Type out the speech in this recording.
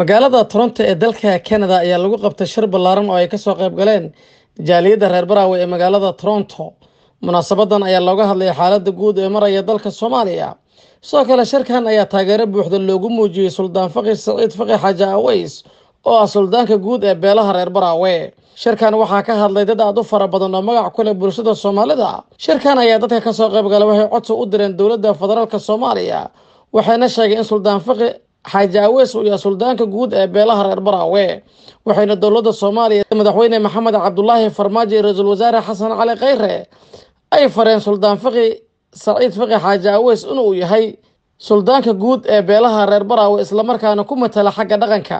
magaalada toronto ee dalka canada ayaa lagu qabtay shir ballaaran oo ay kasoo qayb galeen jaaliyadda reer baraawe ee magaalada toronto munaasabadan ayaa looga hadlay xaaladda guud ee maraya dalka soomaaliya sidoo kale shirkan ayaa taageero buuxda loogu muujiyey suldaan fakih saciid fakih xaaji aweys oo ah suldaanka guud ee beelaha reer baraawe shirkan waxaa ka hadlay dad aad u fara badan oo magac ku leh bulshada soomaalida shirkan ayaa dadka kasoo qayb galay waxay codsi u direen dowladda federaalk soomaaliya waxayna sheegay in suldaan fakih xaaji aweys iyo suldaanka guud ee beelaha reer baraawe waxayna dowladda soomaaliya madaxweyne maxamed cabdulaahi farmaajo ra-iisul wasaare xasan cali khayre ay fareen suldaan faqi saciid faki xaaji aweys inuu yahay suldaanka guud ee beelaha reer baraawe islamarkaana ku matala xagga dhaqanka